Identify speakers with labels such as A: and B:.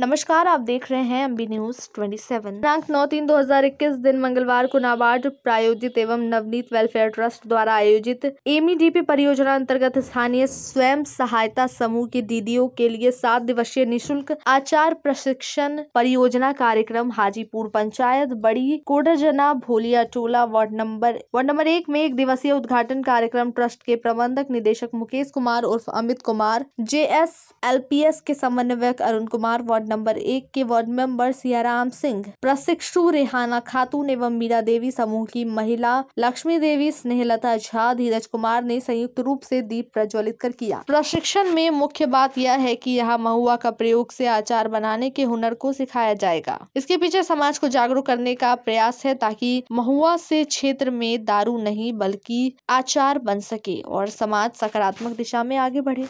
A: नमस्कार आप देख रहे हैं अम्बी न्यूज 27 सेवन दिनांक नौ तीन दो हजार इक्कीस दिन मंगलवार को नाबार्ड प्रायोजित एवं नवनीत वेलफेयर ट्रस्ट द्वारा आयोजित एमईडीपी परियोजना अंतर्गत स्थानीय स्वयं सहायता समूह की दीदियों के लिए सात दिवसीय निशुल्क आचार प्रशिक्षण परियोजना कार्यक्रम हाजीपुर पंचायत बड़ी कोडरजना भोलिया टोला वार्ड नंबर वार्ड नंबर एक में एक दिवसीय उद्घाटन कार्यक्रम ट्रस्ट के प्रबंधक निदेशक मुकेश कुमार उर्फ Amit Kumar J S L P S के समन्वयक Arun Kumar ward ward number एक के वार्ड मेंबर सियाराम सिंह प्रशिक्षु रेहाना खातून एवं मीरा देवी समूह की महिला लक्ष्मी देवी स्नेहलता झा धीरज कुमार ने संयुक्त रूप से दीप प्रज्वलित कर किया प्रशिक्षण में मुख्य बात यह है कि यहाँ महुआ का प्रयोग से आचार बनाने के हुनर को सिखाया जाएगा इसके पीछे समाज को जागरूक करने का प्रयास है ताकि महुआ से क्षेत्र में दारू नहीं बल्कि आचार बन सके और समाज सकारात्मक
B: दिशा में आगे बढ़े